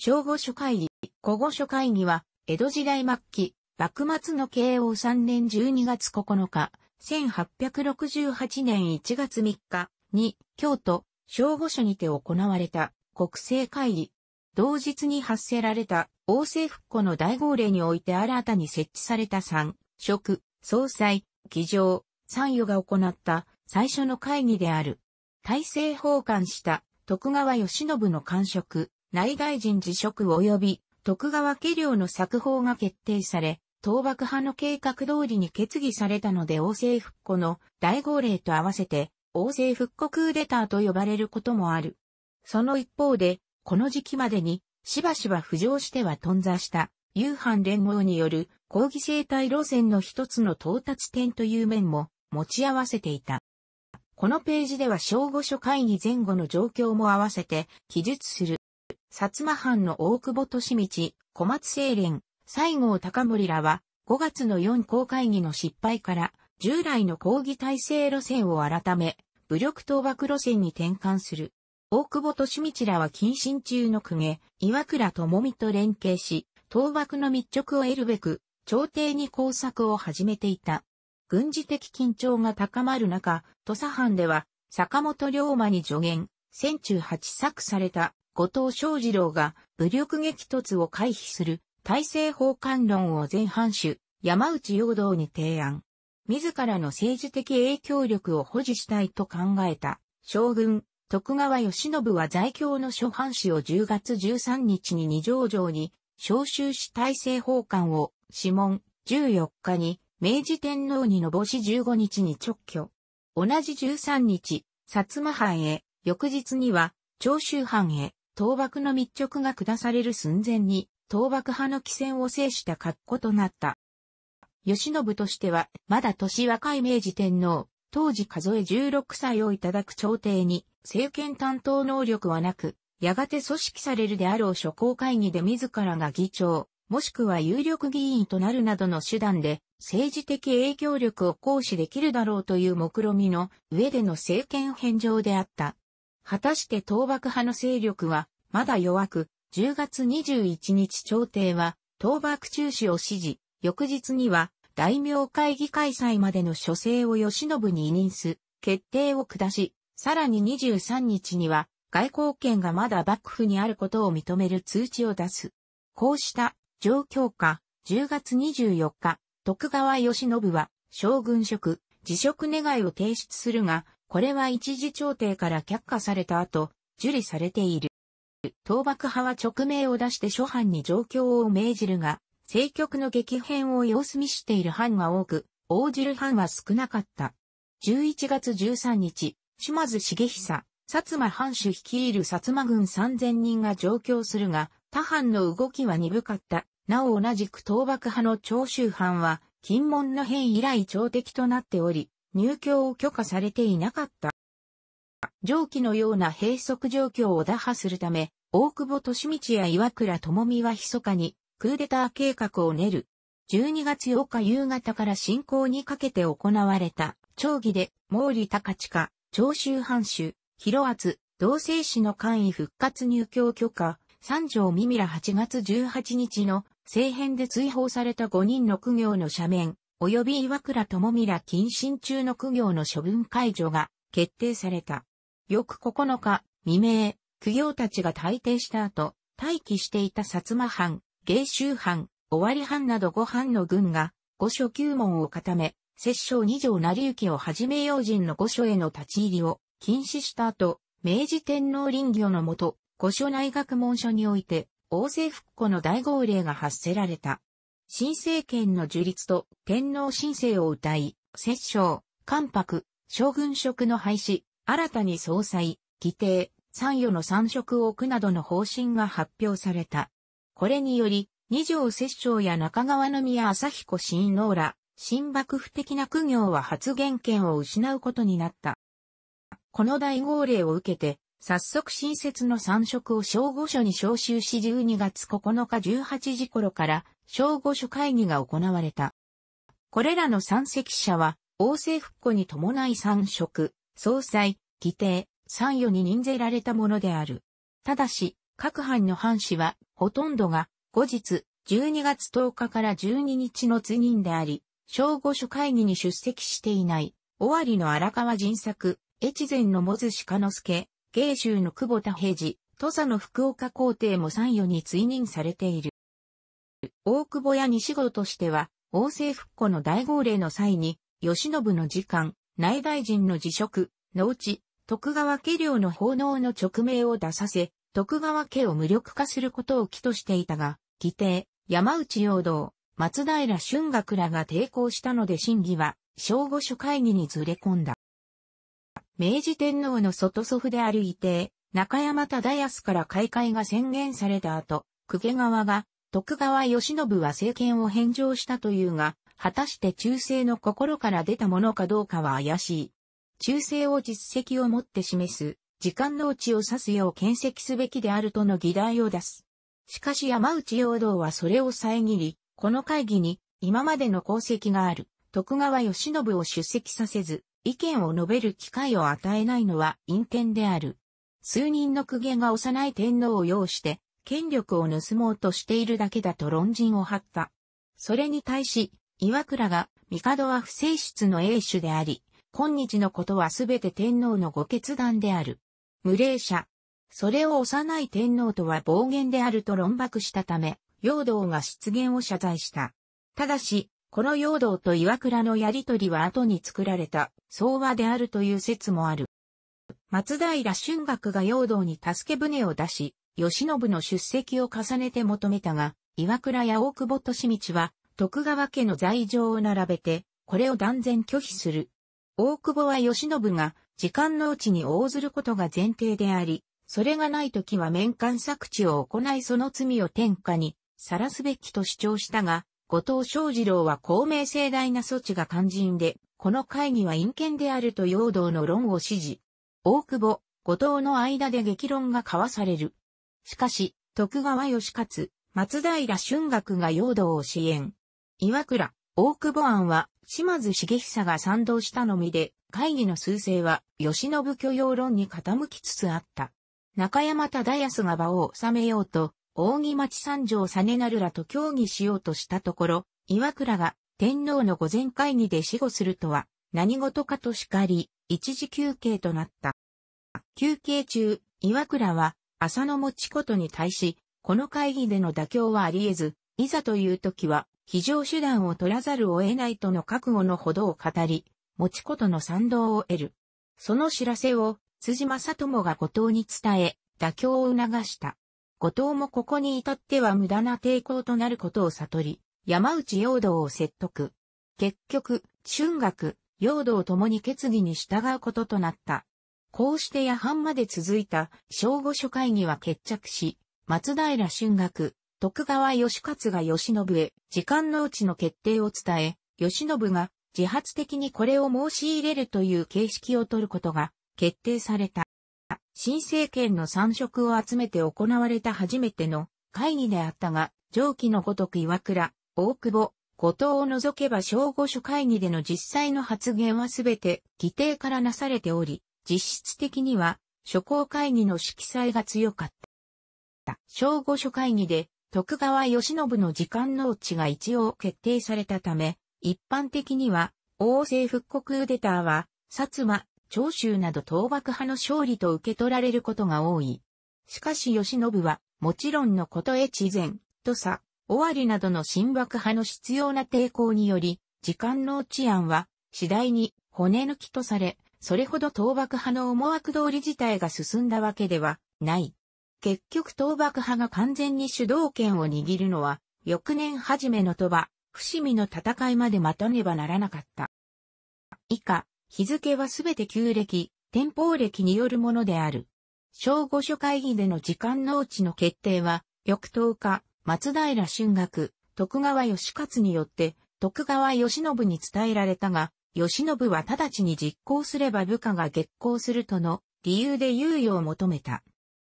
小午所会議、小御所会議は、江戸時代末期、幕末の慶応3年12月9日、1868年1月3日に、京都、小御所にて行われた国政会議。同日に発せられた、王政復古の大号令において新たに設置された三、職、総裁、議場、参与が行った最初の会議である。大政奉還した徳川義信の官職、内外人辞職及び徳川家領の作法が決定され、倒幕派の計画通りに決議されたので王政復古の大号令と合わせて王政復古クーデターと呼ばれることもある。その一方で、この時期までにしばしば浮上しては頓挫した夕飯連合による抗議生態路線の一つの到達点という面も持ち合わせていた。このページでは正午書会議前後の状況も合わせて記述する。薩摩藩の大久保利道、小松清廉、西郷隆盛らは、5月の4公会議の失敗から、従来の抗議体制路線を改め、武力倒幕路線に転換する。大久保利道らは謹慎中の公家、岩倉智美と連携し、倒幕の密着を得るべく、朝廷に工作を始めていた。軍事的緊張が高まる中、土佐藩では、坂本龍馬に助言、戦中八作された後藤昌二郎が武力激突を回避する体制奉還論を前半主山内陽道に提案。自らの政治的影響力を保持したいと考えた将軍徳川義信は在京の諸藩士を10月13日に二条城に召集し大政奉還を指紋14日に明治天皇にのぼし15日に直挙。同じ13日、薩摩藩へ、翌日には長州藩へ、倒幕の密着が下される寸前に、倒幕派の起戦を制した格好となった。慶喜としては、まだ年若い明治天皇、当時数え16歳をいただく朝廷に、政権担当能力はなく、やがて組織されるであろう諸公会議で自らが議長、もしくは有力議員となるなどの手段で、政治的影響力を行使できるだろうという目論みの上での政権返上であった。果たして倒幕派の勢力は、まだ弱く、10月21日朝廷は、倒幕中止を指示、翌日には、大名会議開催までの諸政を吉信に委任す、決定を下し、さらに23日には、外交権がまだ幕府にあることを認める通知を出す。こうした状況下、10月24日、徳川吉信は将軍職、辞職願を提出するが、これは一時調停から却下された後、受理されている。倒幕派は勅命を出して諸藩に状況を命じるが、政局の激変を様子見している藩が多く、応じる藩は少なかった。11月13日、島津重久、薩摩藩主率いる薩摩軍3000人が上京するが、他藩の動きは鈍かった。なお同じく倒幕派の長州藩は、金門の変以来朝敵となっており、入居を許可されていなかった。蒸気のような閉塞状況を打破するため、大久保利道や岩倉智美は密かにクーデター計画を練る。12月8日夕方から侵攻にかけて行われた、町議で、毛利高地下、長州藩主、広厚、同性子の官位復活入居許可、三条ミら8月18日の政変で追放された5人の苦行の斜面、及び岩倉智美ら謹慎中の苦行の処分解除が決定された。翌9日未明、苦行たちが退廷した後、待機していた薩摩藩、芸州藩、尾張藩など5藩の軍が、御所九門を固め、摂政二条成行をはじめ要人の御所への立ち入りを禁止した後、明治天皇林業のもと、御所内学問所において、王政復古の大号令が発せられた。新政権の樹立と天皇新政を謳い、摂政、関白、将軍職の廃止、新たに総裁、規定、参与の参職を置くなどの方針が発表された。これにより、二条摂政や中川宮朝彦新王ら、新幕府的な苦行は発言権を失うことになった。この大号令を受けて、早速新設の参職を小御所に召集し12月9日18時頃から小五所会議が行われた。これらの三席者は、王政復古に伴い三職、総裁、規定、参与に任ぜられたものである。ただし、各藩の藩士は、ほとんどが、後日、12月10日から12日の図任であり、小五所会議に出席していない、尾張の荒川人作、越前のモズ鹿之助、芸州の久保田平治、土佐の福岡皇帝も参与に追任されている。大久保や西郷としては、王政復古の大号令の際に、慶喜の時間、内大臣の辞職、のうち、徳川家領の奉納の勅命を出させ、徳川家を無力化することを起としていたが、義定、山内陽道、松平春学らが抵抗したので審議は、正午初会議にずれ込んだ。明治天皇の外祖父である伊帝、中山忠康から開会が宣言された後、久家側が徳川慶喜は政権を返上したというが、果たして忠誠の心から出たものかどうかは怪しい。忠誠を実績をもって示す、時間の内を指すよう検跡すべきであるとの議題を出す。しかし山内陽道はそれを遮り、この会議に今までの功績がある徳川慶喜を出席させず、意見を述べる機会を与えないのは陰天である。数人の公家が幼い天皇を要して、権力を盗もうとしているだけだと論陣を張った。それに対し、岩倉が、帝は不正室の英主であり、今日のことはすべて天皇のご決断である。無礼者。それを幼い天皇とは暴言であると論爆したため、陽道が失言を謝罪した。ただし、この陽道と岩倉のやりとりは後に作られた相和であるという説もある。松平春学が陽道に助け船を出し、義信の出席を重ねて求めたが、岩倉や大久保利道は、徳川家の罪状を並べて、これを断然拒否する。大久保は義信が、時間のうちに応ずることが前提であり、それがない時は面間作地を行いその罪を天下に、さらすべきと主張したが、後藤昌二郎は公明盛大な措置が肝心で、この会議は陰険であると陽道の論を支持。大久保、後藤の間で激論が交わされる。しかし、徳川義勝、松平春学が陽道を支援。岩倉、大久保案は、島津重久が賛同したのみで、会議の数勢は、吉信許容論に傾きつつあった。中山忠康が場を収めようと、扇町三条実成らと協議しようとしたところ、岩倉が天皇の御前会議で死後するとは、何事かと叱り、一時休憩となった。休憩中、岩倉は浅野持ちことに対し、この会議での妥協はあり得ず、いざという時は、非常手段を取らざるを得ないとの覚悟のほどを語り、持ちことの賛同を得る。その知らせを、辻正友が後藤に伝え、妥協を促した。後藤もここに至っては無駄な抵抗となることを悟り、山内陽道を説得。結局、春学、陽道ともに決議に従うこととなった。こうして夜半まで続いた正午初会議は決着し、松平春学、徳川義勝が義信へ時間のうちの決定を伝え、義信が自発的にこれを申し入れるという形式を取ることが決定された。新政権の三色を集めて行われた初めての会議であったが、上記のごとく岩倉、大久保、後藤を除けば正午初会議での実際の発言はすべて規定からなされており、実質的には、諸侯会議の色彩が強かった。正午所会議で、徳川慶喜の時間の地が一応決定されたため、一般的には、王政復刻ウデターは、薩摩、長州など倒幕派の勝利と受け取られることが多い。しかし慶喜は、もちろんのこと越前、土佐、尾張などの新幕派の必要な抵抗により、時間の治安は、次第に骨抜きとされ、それほど倒幕派の思惑通り自体が進んだわけではない。結局倒幕派が完全に主導権を握るのは、翌年初めの鳥羽、伏見の戦いまで待たねばならなかった。以下、日付はすべて旧暦、天保暦によるものである。小五所会議での時間農地の決定は、翌10日、松平春学、徳川義勝によって、徳川義信に伝えられたが、慶喜は直ちに実行すれば部下が激行するとの理由で猶予を求めた。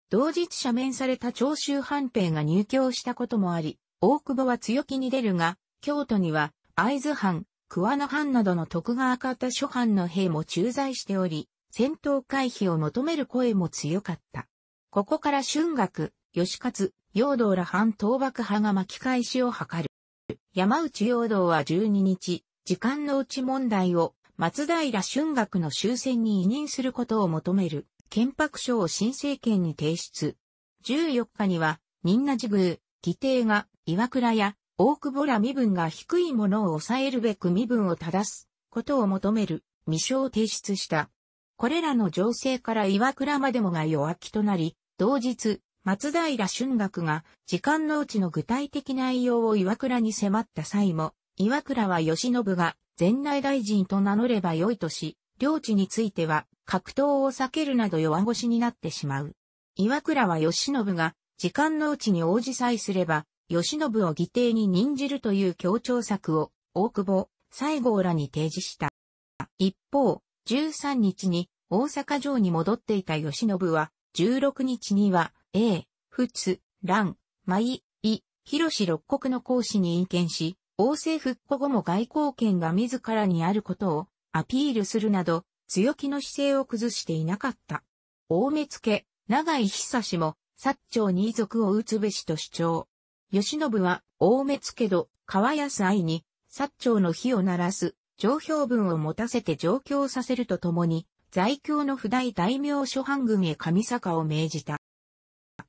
同日赦免された長州藩兵が入京したこともあり、大久保は強気に出るが、京都には会津藩、桑名藩などの徳川方諸藩の兵も駐在しており、戦闘回避を求める声も強かった。ここから春学、吉勝、陽道ら藩倒幕派が巻き返しを図る。山内陽道は12日、時間の内問題を松平春学の終戦に委任することを求める憲白書を新政権に提出。14日には、仁和寺宮、義定が岩倉や大久保ら身分が低いものを抑えるべく身分を正すことを求める未書を提出した。これらの情勢から岩倉までもが弱気となり、同日、松平春学が時間のうちの具体的内容を岩倉に迫った際も、岩倉は義信が前内大臣と名乗ればよいとし、領地については格闘を避けるなど弱腰になってしまう。岩倉は義信が時間のうちに応じさえすれば、義信を議定に任じるという協調策を大久保、西郷らに提示した。一方、13日に大阪城に戻っていた義信は、16日には、英、仏、蘭、舞、井、広志六国の講師に意見し、王政復古後も外交権が自らにあることをアピールするなど強気の姿勢を崩していなかった。大目付、長井久氏も、薩長二族を打つべしと主張。吉信は、大目付ど、川安愛に、薩長の火を鳴らす、上評文を持たせて上京させるとともに、在京の不大大名諸藩軍へ上坂を命じた。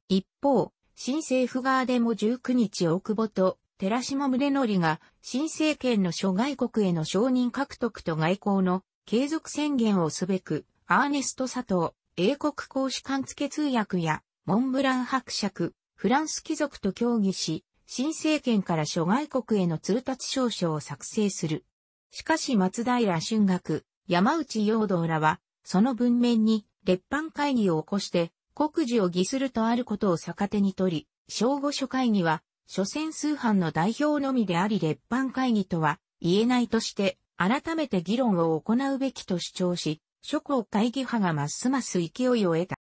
一方、新政府側でも19日大久保と寺島宗則が新政権の諸外国への承認獲得と外交の継続宣言をすべく、アーネスト佐藤、英国公使館付通訳や、モンブラン伯爵、フランス貴族と協議し、新政権から諸外国への通達証書を作成する。しかし松平春学、山内陽道らは、その文面に、列藩会議を起こして、国事を議するとあることを逆手に取り、正午所会議は、所詮数班の代表のみであり列班会議とは言えないとして、改めて議論を行うべきと主張し、諸侯会議派がますます勢いを得た。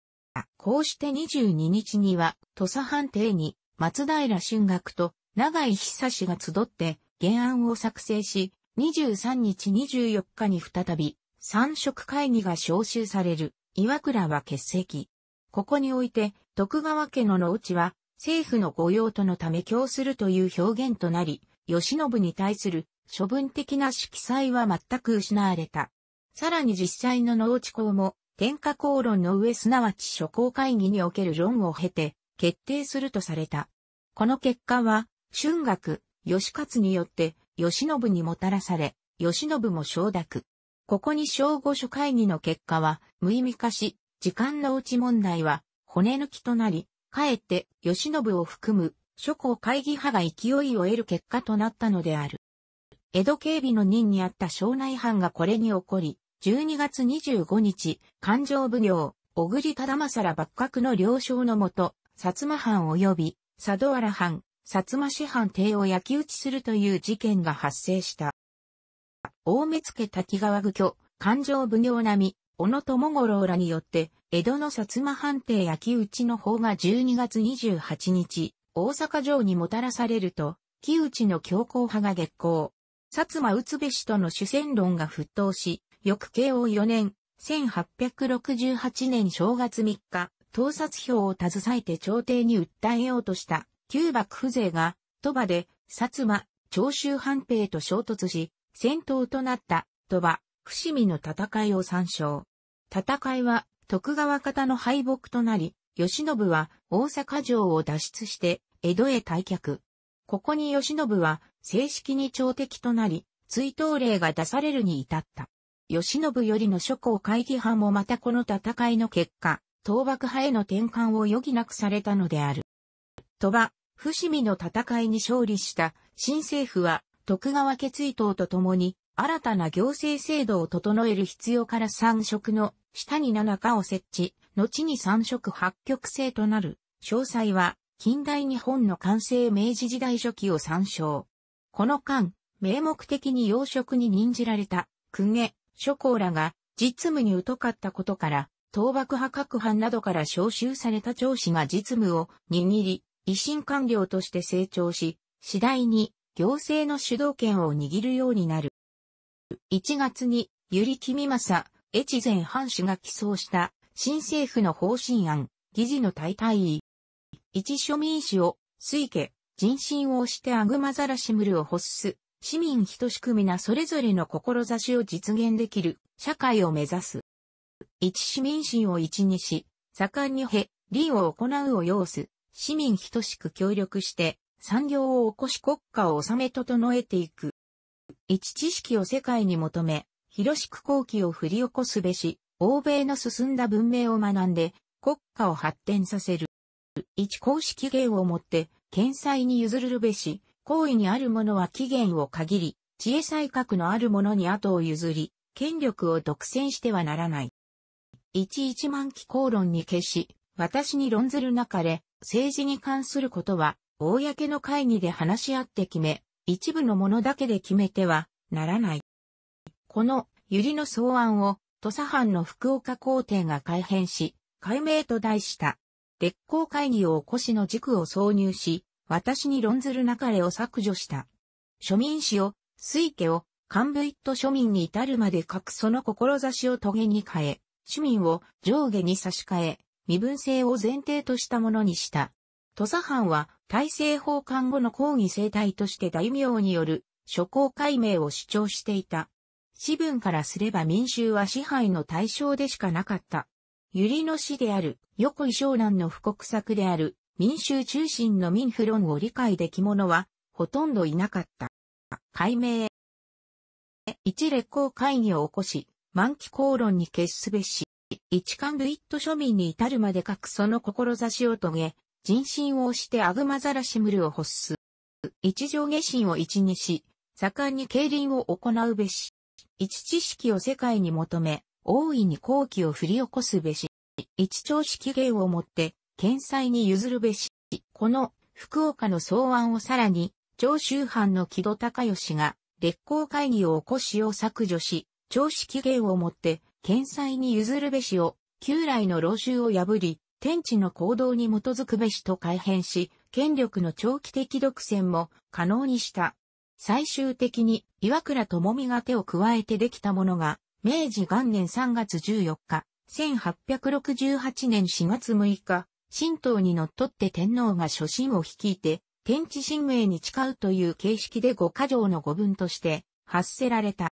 こうして22日には、土佐藩邸に松平春学と長井久志が集って原案を作成し、23日24日に再び、三色会議が招集される、岩倉は欠席。ここにおいて、徳川家の農地は、政府の御用とのため供するという表現となり、慶喜に対する処分的な色彩は全く失われた。さらに実際の農地校も、天下公論の上すなわち諸公会議における論を経て、決定するとされた。この結果は、春学、義勝によって、慶喜にもたらされ、慶喜も承諾。ここに小五書会議の結果は、無意味化し、時間のうち問題は、骨抜きとなり、かえって、吉信を含む、諸侯会議派が勢いを得る結果となったのである。江戸警備の任にあった省内藩がこれに起こり、12月25日、勘定奉行、小栗忠政ら幕閣の了承のもと、薩摩藩及び、佐渡原藩、薩摩市藩邸を焼き討ちするという事件が発生した。大目付滝川愚居、勘定奉行並み、小野友五郎らによって、江戸の薩摩藩邸焼き討ちの方が12月28日、大阪城にもたらされると、木内の強硬派が激高。薩摩宇津部氏との主戦論が沸騰し、翌慶応4年、1868年正月3日、盗撮票を携えて朝廷に訴えようとした旧幕府勢が、鳥羽で、薩摩、長州藩兵と衝突し、戦闘となった鳥羽、伏見の戦いを参照。戦いは徳川方の敗北となり、慶喜は大阪城を脱出して江戸へ退却。ここに慶喜は正式に朝敵となり、追悼令が出されるに至った。慶喜よりの諸侯会議派もまたこの戦いの結果、倒幕派への転換を余儀なくされたのである。鳥羽、伏見の戦いに勝利した新政府は徳川家追討とともに新たな行政制度を整える必要から三色の下に七課を設置、後に三色八曲制となる。詳細は、近代日本の完成明治時代初期を参照。この間、名目的に養殖に任じられた、公家、諸侯らが、実務に疎かったことから、倒幕派各藩などから召集された長子が実務を握り、維新官僚として成長し、次第に行政の主導権を握るようになる。1月に、百合君正、越前藩主が起草した新政府の方針案、議事の大体位。一庶民氏を、推挙、人心を押してアグマザラシムルを欲す、市民等しくみなそれぞれの志を実現できる、社会を目指す。一市民心を一にし、盛んにへ、利を行うを要す、市民等しく協力して、産業を起こし国家を治め整えていく。一知識を世界に求め、広しく後期を振り起こすべし、欧米の進んだ文明を学んで、国家を発展させる。一公式限をもって、検裁に譲るべし、行為にあるものは期限を限り、知恵才覚のある者に後を譲り、権力を独占してはならない。一一万期公論に決し、私に論ずる中で、政治に関することは、公の会議で話し合って決め、一部の者だけで決めてはならない。この百合の草案を土佐藩の福岡皇帝が改編し、改名と題した。鉄鋼会議を起こしの軸を挿入し、私に論ずるなかれを削除した。庶民史を、水家を、幹部一都庶民に至るまで各その志を棘に変え、市民を上下に差し替え、身分制を前提としたものにした。土佐藩は大政奉還後の抗議政体として大名による諸公解明を主張していた。士分からすれば民衆は支配の対象でしかなかった。百合の死である、横井湘南の布告作である、民衆中心の民不論を理解でき者は、ほとんどいなかった。解明。一列行会議を起こし、満期口論に決すべし、一貫類一庶民に至るまで各その志を遂げ、人心を押してアグマザラシムルを発す。一条下心を一にし、盛んに競輪を行うべし。一知識を世界に求め、大いに好奇を振り起こすべし。一調式芸をもって、検裁に譲るべし。この、福岡の草案をさらに、長州藩の木戸隆義が、烈行会議を起こしを削除し、常式芸をもって、検裁に譲るべしを、旧来の老衆を破り、天地の行動に基づくべしと改変し、権力の長期的独占も可能にした。最終的に岩倉智美が手を加えてできたものが、明治元年3月14日、1868年4月6日、神道にのっとって天皇が初心を率いて、天地神明に誓うという形式で五箇条の五文として発せられた。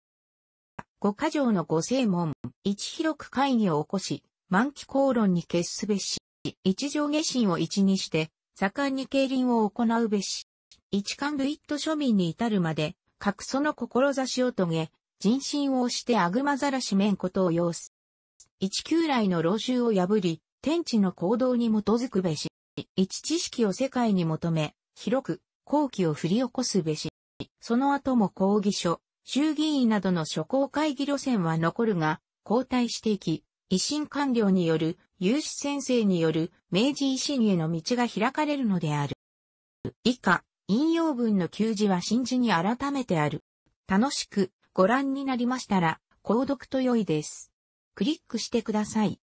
五箇条の五正門、一広く会議を起こし、満期口論に決すべし、一条下心を一にして、盛んに競輪を行うべし、一貫ルイット庶民に至るまで、各その志を遂げ、人心を押してあぐまざらしめんことを要す。一旧来の老衆を破り、天地の行動に基づくべし。一知識を世界に求め、広く、後期を振り起こすべし。その後も抗議書、衆議院などの諸公会議路線は残るが、交代していき、維新官僚による、有志先生による、明治維新への道が開かれるのである。以下、引用文の給字は新字に改めてある。楽しくご覧になりましたら、購読と良いです。クリックしてください。